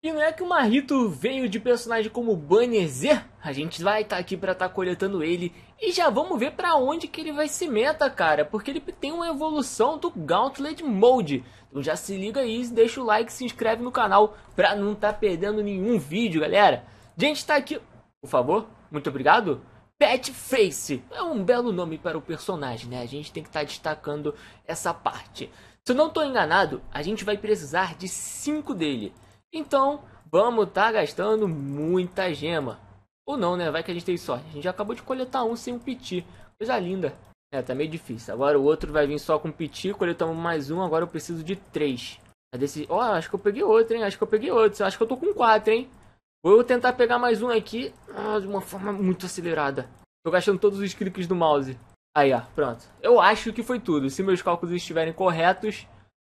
E não é que o Marito veio de personagem como Banner Z. a gente vai estar tá aqui para estar tá coletando ele e já vamos ver para onde que ele vai se meta, cara, porque ele tem uma evolução do Gauntlet Mode. Então já se liga aí, deixa o like, se inscreve no canal para não estar tá perdendo nenhum vídeo, galera. A gente está aqui, por favor, muito obrigado. Pet Face é um belo nome para o personagem, né? A gente tem que estar tá destacando essa parte. Se eu não estou enganado, a gente vai precisar de 5 dele. Então, vamos estar tá gastando muita gema. Ou não, né? Vai que a gente tem sorte. A gente já acabou de coletar um sem um piti. Coisa linda. É, tá meio difícil. Agora o outro vai vir só com piti. Coletamos mais um. Agora eu preciso de três. É ó, desse... oh, acho que eu peguei outro, hein? Acho que eu peguei outro. Acho que eu tô com quatro, hein? Vou tentar pegar mais um aqui. Ah, de uma forma muito acelerada. Tô gastando todos os cliques do mouse. Aí, ó, pronto. Eu acho que foi tudo. Se meus cálculos estiverem corretos,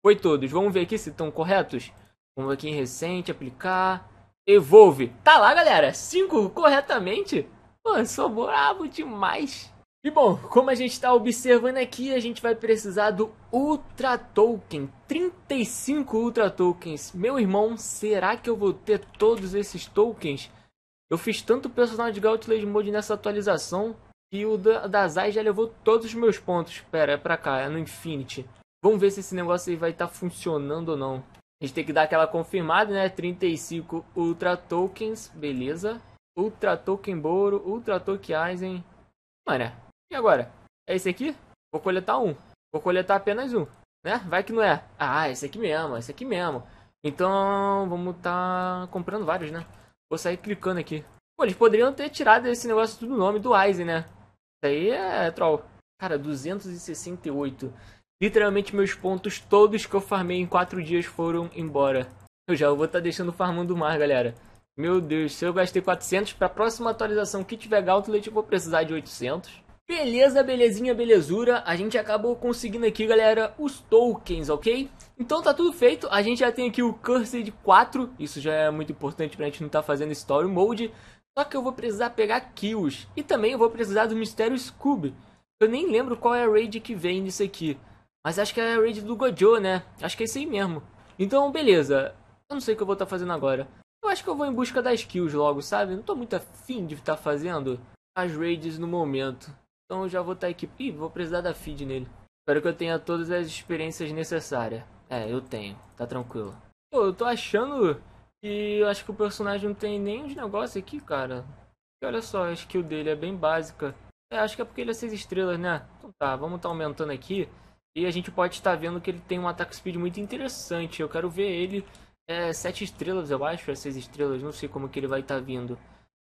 foi todos. Vamos ver aqui se estão corretos. Vamos aqui em recente, aplicar. Evolve. Tá lá, galera. 5 corretamente. eu sou brabo demais. E bom, como a gente está observando aqui, a gente vai precisar do Ultra Token. 35 Ultra Tokens. Meu irmão, será que eu vou ter todos esses tokens? Eu fiz tanto personal de Gauntlet Mode nessa atualização que o da, Zai já levou todos os meus pontos. Pera, é pra cá, é no Infinity. Vamos ver se esse negócio aí vai estar tá funcionando ou não. A gente tem que dar aquela confirmada, né? 35 Ultra Tokens, beleza. Ultra Token Boro, Ultra Token Aizen. Mano, e agora? É esse aqui? Vou coletar um. Vou coletar apenas um, né? Vai que não é. Ah, esse aqui mesmo, esse aqui mesmo. Então, vamos tá comprando vários, né? Vou sair clicando aqui. Pô, eles poderiam ter tirado esse negócio do nome do Aizen, né? Isso aí é troll. Cara, 268. Literalmente meus pontos todos que eu farmei em 4 dias foram embora. Eu já vou estar tá deixando farmando mar, galera. Meu Deus, se eu gastei 400, para a próxima atualização que tiver Gauntlet eu vou precisar de 800. Beleza, belezinha, belezura. A gente acabou conseguindo aqui, galera, os tokens, ok? Então tá tudo feito. A gente já tem aqui o Cursed 4. Isso já é muito importante pra gente não estar tá fazendo Story Mode. Só que eu vou precisar pegar kills. E também eu vou precisar do Mistério Scoob. Eu nem lembro qual é a raid que vem nisso aqui. Mas acho que é a raid do Gojo, né? Acho que é isso aí mesmo. Então, beleza. Eu não sei o que eu vou estar tá fazendo agora. Eu acho que eu vou em busca das kills logo, sabe? Não tô muito afim de estar tá fazendo as raids no momento. Então eu já vou estar tá equipado. Ih, vou precisar da feed nele. Espero que eu tenha todas as experiências necessárias. É, eu tenho. Tá tranquilo. Pô, eu tô achando que acho que o personagem não tem nem os negócios aqui, cara. E olha só, a skill dele é bem básica. É, acho que é porque ele é 6 estrelas, né? Então tá, vamos tá aumentando aqui. E a gente pode estar vendo que ele tem um ataque speed muito interessante. Eu quero ver ele é, sete estrelas, eu acho, é seis estrelas, não sei como que ele vai estar vindo.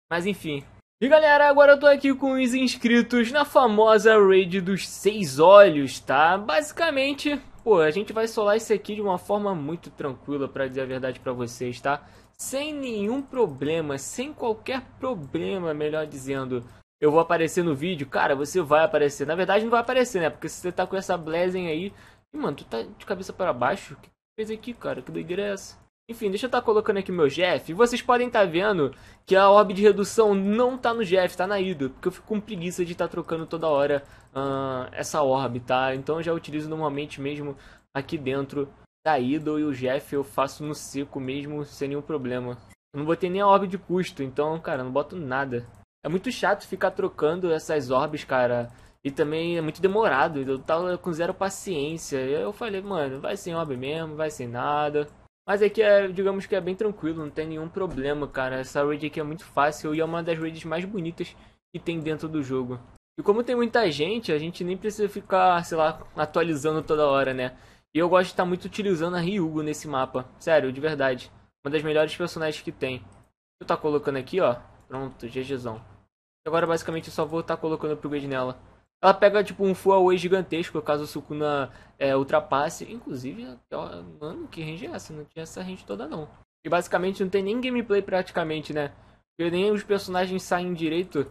Mas enfim. E galera, agora eu tô aqui com os inscritos na famosa raid dos seis olhos, tá? Basicamente, pô, a gente vai solar isso aqui de uma forma muito tranquila, pra dizer a verdade pra vocês, tá? Sem nenhum problema, sem qualquer problema, melhor dizendo eu vou aparecer no vídeo. Cara, você vai aparecer. Na verdade, não vai aparecer, né? Porque se você tá com essa blazing aí. E, mano, tu tá de cabeça para baixo? O que fez aqui, cara? Que doideira é essa? Enfim, deixa eu estar tá colocando aqui meu Jeff. E vocês podem estar tá vendo que a orb de redução não tá no Jeff, tá na ida. Porque eu fico com preguiça de estar tá trocando toda hora uh, essa orb, tá? Então eu já utilizo normalmente mesmo aqui dentro da idol e o Jeff eu faço no seco mesmo, sem nenhum problema. Eu não botei nem a orb de custo, então, cara, não boto nada. É muito chato ficar trocando essas orbes, cara. E também é muito demorado. Eu tava com zero paciência. Eu falei, mano, vai sem orbe mesmo, vai sem nada. Mas aqui é, digamos que é bem tranquilo, não tem nenhum problema, cara. Essa raid aqui é muito fácil e é uma das raids mais bonitas que tem dentro do jogo. E como tem muita gente, a gente nem precisa ficar, sei lá, atualizando toda hora, né? E eu gosto de estar muito utilizando a Ryugo nesse mapa. Sério, de verdade. Uma das melhores personagens que tem. Eu tá colocando aqui, ó. Pronto, GGzão. Agora basicamente eu só vou estar tá colocando upgrade nela. Ela pega tipo um full away gigantesco caso o Sukuna é, ultrapasse. Inclusive, ó, mano, que range é essa? Não tinha essa range toda não. E basicamente não tem nem gameplay praticamente, né? Porque nem os personagens saem direito.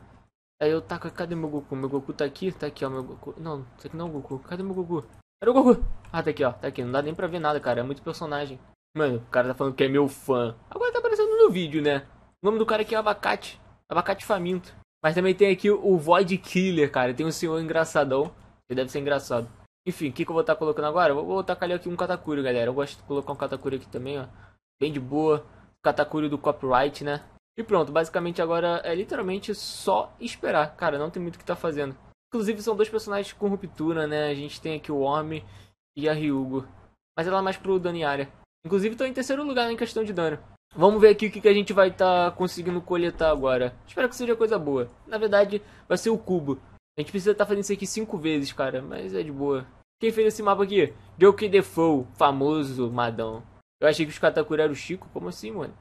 Aí eu taco, cadê meu Goku? Meu Goku tá aqui? Tá aqui, ó, meu Goku. Não, isso aqui não é o Goku. Cadê meu Goku? Era o Goku. Ah, tá aqui, ó. Tá aqui. Não dá nem pra ver nada, cara. É muito personagem. Mano, o cara tá falando que é meu fã. Agora tá aparecendo no vídeo, né? O nome do cara aqui é Abacate. Abacate Faminto. Mas também tem aqui o Void Killer, cara. Tem um senhor engraçadão. Ele deve ser engraçado. Enfim, o que, que eu vou estar tá colocando agora? Vou vou tacar aqui um Katakuri, galera. Eu gosto de colocar um Katakuri aqui também, ó. Bem de boa. Katakuri do copyright, né? E pronto, basicamente agora é literalmente só esperar. Cara, não tem muito o que tá fazendo. Inclusive são dois personagens com ruptura, né? A gente tem aqui o Orme e a Ryugo. Mas ela é mais pro dano em área. Inclusive estão em terceiro lugar em questão de dano. Vamos ver aqui o que, que a gente vai estar tá conseguindo coletar agora. Espero que seja coisa boa. Na verdade, vai ser o cubo. A gente precisa estar tá fazendo isso aqui cinco vezes, cara. Mas é de boa. Quem fez esse mapa aqui? Joke Defoe, famoso madão. Eu achei que os Katakuri eram o Chico. Como assim, mano?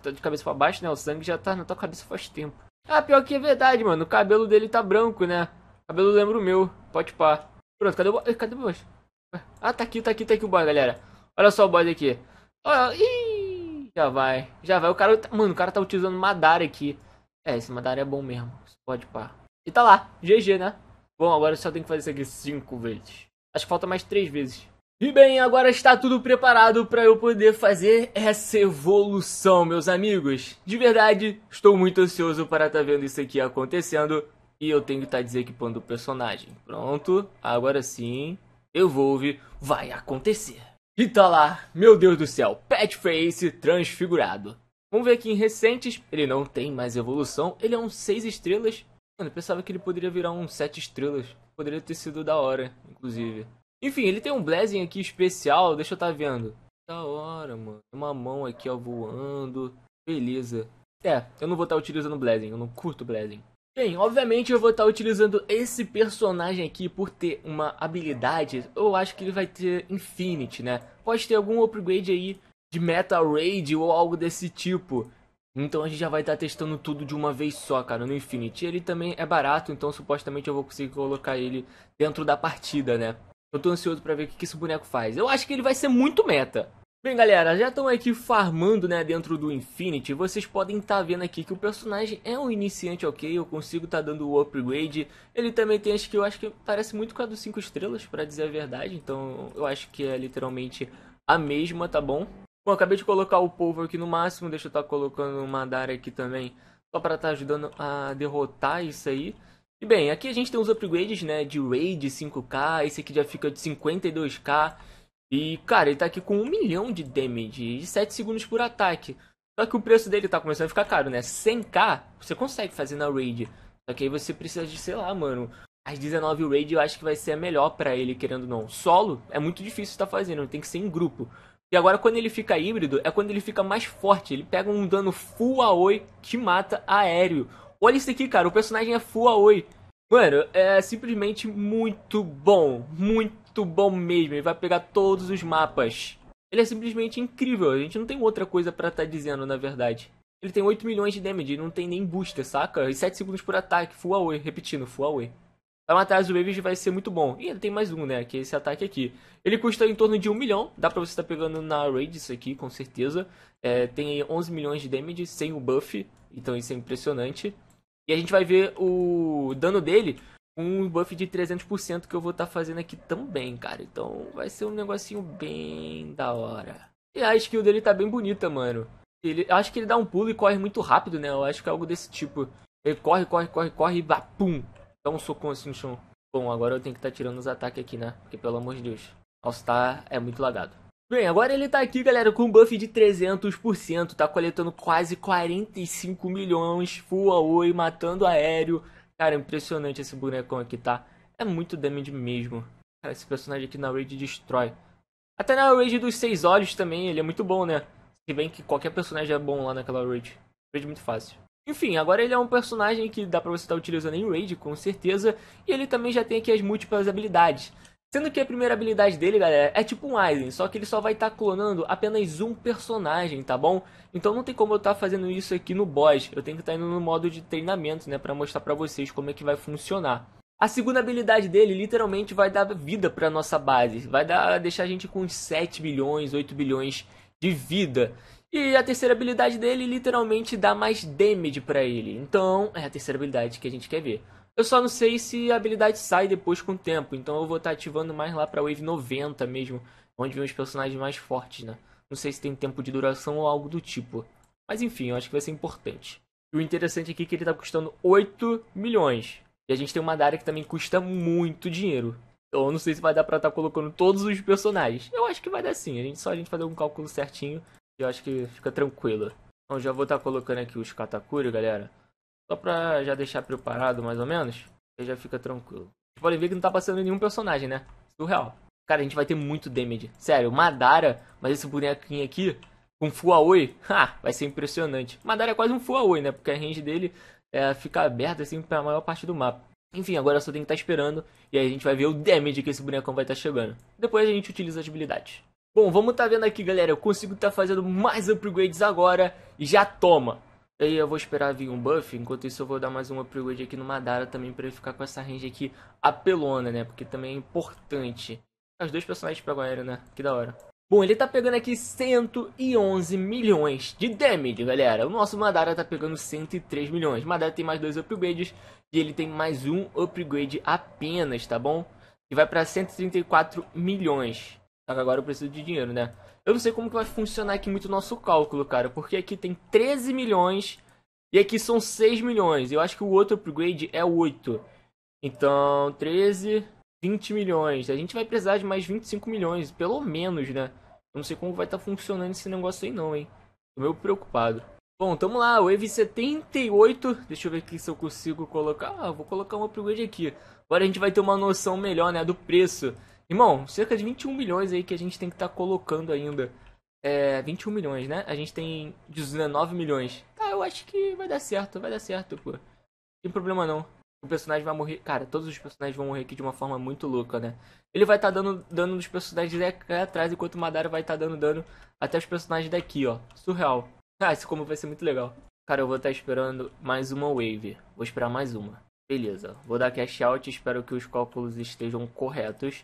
Tá de cabeça pra baixo, né? O sangue já tá na tua cabeça faz tempo. Ah, pior que é verdade, mano. O cabelo dele tá branco, né? O cabelo lembra o meu. Pode pá. Pronto, cadê o boss? Cadê o Ah, tá aqui, tá aqui, tá aqui o boy, galera. Olha só o boy aqui. Olha, ih, já vai. Já vai. O cara. Tá, mano, o cara tá utilizando Madara aqui. É, esse Madara é bom mesmo. Pode pá. E tá lá. GG, né? Bom, agora só tem que fazer isso aqui cinco vezes. Acho que falta mais três vezes. E bem, agora está tudo preparado para eu poder fazer essa evolução, meus amigos. De verdade, estou muito ansioso para estar tá vendo isso aqui acontecendo. E eu tenho que estar tá desequipando o personagem. Pronto, agora sim, Evolve vai acontecer. E tá lá, meu Deus do céu, Pet Face transfigurado. Vamos ver aqui em recentes, ele não tem mais evolução, ele é um 6 estrelas. Mano, eu pensava que ele poderia virar um 7 estrelas. Poderia ter sido da hora, inclusive. Enfim, ele tem um Blazing aqui especial, deixa eu tá vendo. Da hora, mano. Uma mão aqui, ó, voando. Beleza. É, eu não vou estar tá utilizando Blazing, eu não curto Blazing. Bem, obviamente eu vou estar utilizando esse personagem aqui por ter uma habilidade, eu acho que ele vai ter Infinity, né? Pode ter algum upgrade aí de Meta Raid ou algo desse tipo. Então a gente já vai estar testando tudo de uma vez só, cara, no Infinity. Ele também é barato, então supostamente eu vou conseguir colocar ele dentro da partida, né? Eu tô ansioso pra ver o que esse boneco faz. Eu acho que ele vai ser muito meta. Bem galera, já estão aqui farmando né, dentro do Infinity, vocês podem estar tá vendo aqui que o personagem é um iniciante ok, eu consigo estar tá dando o upgrade, ele também tem acho que eu acho que parece muito com a dos 5 estrelas, para dizer a verdade, então eu acho que é literalmente a mesma, tá bom? Bom, acabei de colocar o povo aqui no máximo, deixa eu estar tá colocando o Madara aqui também, só para estar tá ajudando a derrotar isso aí. E bem, aqui a gente tem os upgrades né, de Raid 5k, esse aqui já fica de 52k, e, cara, ele tá aqui com 1 milhão de damage e 7 segundos por ataque. Só que o preço dele tá começando a ficar caro, né? 100k você consegue fazer na raid. Só que aí você precisa de, sei lá, mano. As 19 raid eu acho que vai ser a melhor para ele, querendo ou não. Solo é muito difícil estar tá fazendo, tem que ser em grupo. E agora quando ele fica híbrido, é quando ele fica mais forte. Ele pega um dano full Aoi que mata aéreo. Olha isso aqui, cara. O personagem é full Aoi. Mano, é simplesmente muito bom. Muito bom mesmo. Ele vai pegar todos os mapas. Ele é simplesmente incrível. A gente não tem outra coisa para estar tá dizendo, na verdade. Ele tem 8 milhões de damage, não tem nem booster, saca? E 7 segundos por ataque, full away. Repetindo, full away. Pra matar as waves vai ser muito bom. E ainda tem mais um, né? Que é esse ataque aqui. Ele custa em torno de 1 milhão. Dá pra você estar tá pegando na raid isso aqui, com certeza. É, tem 11 milhões de damage sem o buff. Então isso é impressionante. E a gente vai ver o dano dele com um buff de 300% que eu vou estar tá fazendo aqui também, cara. Então vai ser um negocinho bem da hora. E a skill dele tá bem bonita, mano. Ele, acho que ele dá um pulo e corre muito rápido, né? Eu acho que é algo desse tipo. Ele corre, corre, corre, corre e bapum. Dá um socão assim no chão. Bom, agora eu tenho que estar tá tirando os ataques aqui, né? Porque pelo amor de Deus, All Star tá, é muito lagado. Bem, agora ele tá aqui, galera, com um buff de 300%, tá coletando quase 45 milhões, full oi, matando aéreo. Cara, impressionante esse bonecão aqui, tá? É muito damage mesmo. Cara, esse personagem aqui na raid destrói. Até na raid dos seis olhos também, ele é muito bom, né? Se bem que qualquer personagem é bom lá naquela raid. Raid muito fácil. Enfim, agora ele é um personagem que dá pra você estar tá utilizando em raid, com certeza. E ele também já tem aqui as múltiplas habilidades. Sendo que a primeira habilidade dele, galera, é tipo um Aizen, só que ele só vai estar tá clonando apenas um personagem, tá bom? Então não tem como eu estar tá fazendo isso aqui no boss, eu tenho que estar tá indo no modo de treinamento, né, pra mostrar pra vocês como é que vai funcionar. A segunda habilidade dele literalmente vai dar vida pra nossa base, vai dar, deixar a gente com 7 bilhões, 8 bilhões de vida. E a terceira habilidade dele literalmente dá mais damage pra ele, então é a terceira habilidade que a gente quer ver. Eu só não sei se a habilidade sai depois com o tempo, então eu vou estar tá ativando mais lá pra Wave 90 mesmo, onde vem os personagens mais fortes, né? Não sei se tem tempo de duração ou algo do tipo. Mas enfim, eu acho que vai ser importante. E o interessante aqui é que ele tá custando 8 milhões. E a gente tem uma Daria que também custa muito dinheiro. Então eu não sei se vai dar pra estar tá colocando todos os personagens. Eu acho que vai dar sim, a gente só a gente fazer um cálculo certinho. E eu acho que fica tranquilo. Então já vou estar tá colocando aqui os Katakuri, galera. Só pra já deixar preparado, mais ou menos. Você já fica tranquilo. Vocês podem tipo, ver que não tá passando nenhum personagem, né? Surreal. Cara, a gente vai ter muito damage. Sério, Madara, mas esse bonequinho aqui, com Fuaoi, ha, vai ser impressionante. Madara é quase um Fuaoi, né? Porque a range dele é, fica aberta assim pra maior parte do mapa. Enfim, agora só tem que estar tá esperando e aí a gente vai ver o damage que esse bonecão vai estar tá chegando. Depois a gente utiliza as habilidades. Bom, vamos tá vendo aqui, galera. Eu consigo estar tá fazendo mais upgrades agora e já toma. E aí eu vou esperar vir um buff, enquanto isso eu vou dar mais um upgrade aqui no Madara também para ele ficar com essa range aqui apelona, né? Porque também é importante. Os dois personagens pegam aéreo, né? Que da hora. Bom, ele tá pegando aqui 111 milhões de damage, galera. O nosso Madara tá pegando 103 milhões. Madara tem mais dois upgrades e ele tem mais um upgrade apenas, tá bom? E vai pra 134 milhões. Só que agora eu preciso de dinheiro, né? Eu não sei como que vai funcionar aqui muito o nosso cálculo, cara, porque aqui tem 13 milhões e aqui são 6 milhões. Eu acho que o outro upgrade é 8. Então, 13, 20 milhões. A gente vai precisar de mais 25 milhões, pelo menos, né? Eu não sei como vai estar tá funcionando esse negócio aí não, hein? Tô meio preocupado. Bom, tamo lá, Wave 78. Deixa eu ver aqui se eu consigo colocar. Ah, vou colocar um upgrade aqui. Agora a gente vai ter uma noção melhor, né, do preço Irmão, cerca de 21 milhões aí que a gente tem que estar tá colocando ainda. É, 21 milhões, né? A gente tem 19 milhões. Tá, eu acho que vai dar certo, vai dar certo, pô. tem problema não. O personagem vai morrer. Cara, todos os personagens vão morrer aqui de uma forma muito louca, né? Ele vai estar tá dando dano nos personagens daqui atrás, enquanto o Madara vai estar tá dando dano até os personagens daqui, ó. Surreal. Ah, esse combo vai ser muito legal. Cara, eu vou estar tá esperando mais uma wave. Vou esperar mais uma. Beleza. Vou dar cash out. Espero que os cálculos estejam corretos.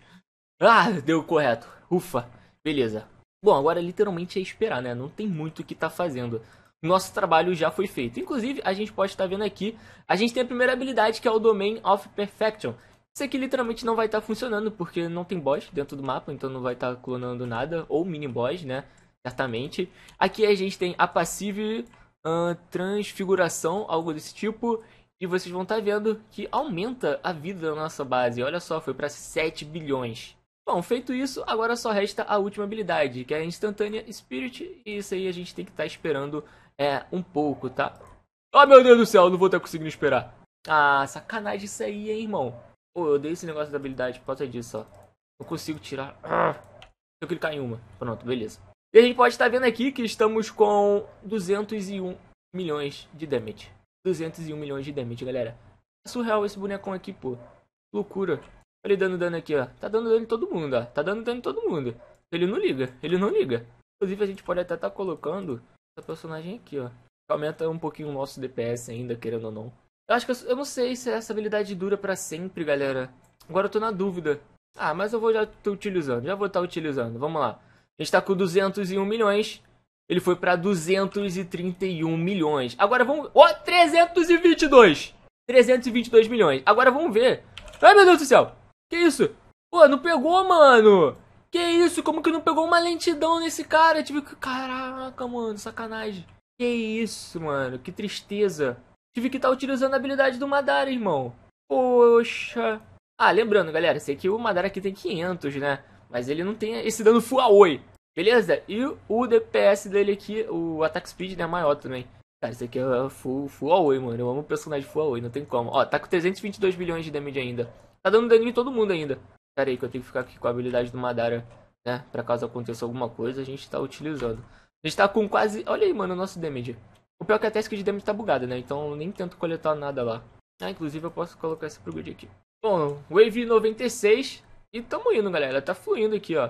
Ah, deu correto. Ufa. Beleza. Bom, agora literalmente é esperar, né? Não tem muito o que tá fazendo. Nosso trabalho já foi feito. Inclusive, a gente pode estar tá vendo aqui, a gente tem a primeira habilidade que é o Domain of Perfection. Isso aqui literalmente não vai estar tá funcionando porque não tem boss dentro do mapa, então não vai estar tá clonando nada. Ou mini boss, né? Certamente. Aqui a gente tem a passive uh, transfiguração, algo desse tipo. E vocês vão estar tá vendo que aumenta a vida da nossa base. Olha só, foi para 7 bilhões. Bom, feito isso, agora só resta a última habilidade, que é a instantânea Spirit, e isso aí a gente tem que estar tá esperando é, um pouco, tá? Oh, meu Deus do céu, não vou estar tá conseguindo esperar. Ah, sacanagem isso aí, hein, irmão. Pô, eu dei esse negócio da habilidade por causa disso, ó. Não consigo tirar. Ah, se eu clicar em uma. Pronto, beleza. E a gente pode estar tá vendo aqui que estamos com 201 milhões de damage. 201 milhões de damage, galera. É surreal esse bonecão aqui, pô. Loucura ele dando dano aqui, ó. Tá dando dano em todo mundo, ó. Tá dando dano em todo mundo. Ele não liga, ele não liga. Inclusive, a gente pode até estar tá colocando essa personagem aqui, ó. Aumenta um pouquinho o nosso DPS ainda, querendo ou não. Eu acho que eu, eu não sei se essa habilidade dura pra sempre, galera. Agora eu tô na dúvida. Ah, mas eu vou já tô utilizando, já vou estar tá utilizando. Vamos lá. A gente tá com 201 milhões. Ele foi pra 231 milhões. Agora vamos... Ó, oh, 322! 322 milhões. Agora vamos ver. Ai, meu Deus do céu! Que isso? Pô, não pegou, mano! Que isso? Como que não pegou uma lentidão nesse cara? tive que. Caraca, mano, sacanagem. Que isso, mano, que tristeza. Tive que estar tá utilizando a habilidade do Madara, irmão. Poxa. Ah, lembrando, galera, sei que o Madara aqui tem 500, né? Mas ele não tem esse dano full away. Beleza? E o DPS dele aqui, o attack speed, né, é maior também. Cara, esse aqui é full, full away, mano. Eu amo o personagem full away, não tem como. Ó, tá com 322 bilhões de damage ainda. Tá dando dano em todo mundo ainda. Pera aí que eu tenho que ficar aqui com a habilidade do Madara, né? Pra caso aconteça alguma coisa, a gente tá utilizando. A gente tá com quase... Olha aí, mano, o nosso damage. O pior é que a task de damage tá bugada, né? Então eu nem tento coletar nada lá. Ah, inclusive eu posso colocar esse pro aqui. Bom, Wave 96. E tamo indo, galera. Tá fluindo aqui, ó.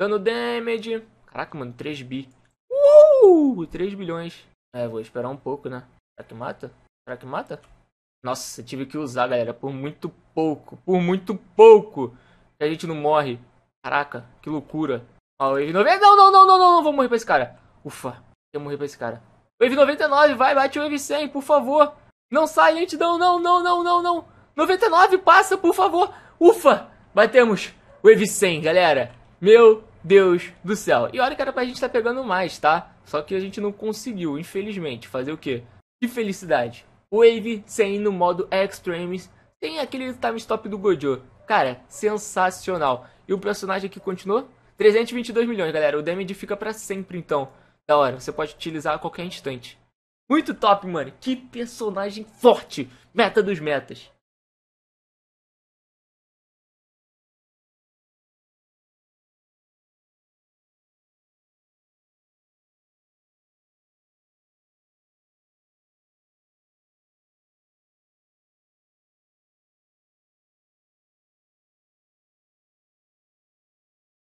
dando damage. Caraca, mano, 3 bi. Uh! 3 bilhões. É, vou esperar um pouco, né? Será que mata? Será que mata? Nossa, tive que usar, galera, por muito pouco. Por muito pouco que a gente não morre. Caraca, que loucura. Ó, o Wave 90. Não, não, não, não, não, não vou morrer pra esse cara. Ufa, eu morri pra esse cara. Wave 99, vai, bate o Wave 100, por favor. Não sai, gente, não, não, não, não, não, não. 99, passa, por favor. Ufa, batemos Wave 100, galera. Meu Deus do céu. E olha que era pra gente estar tá pegando mais, tá? Só que a gente não conseguiu, infelizmente. Fazer o quê? Que felicidade. Wave sem no modo Extremes. Tem aquele time stop do Gojo. Cara, sensacional. E o personagem aqui continuou? 322 milhões, galera. O damage fica para sempre, então. Da hora, você pode utilizar a qualquer instante. Muito top, mano. Que personagem forte. Meta dos metas.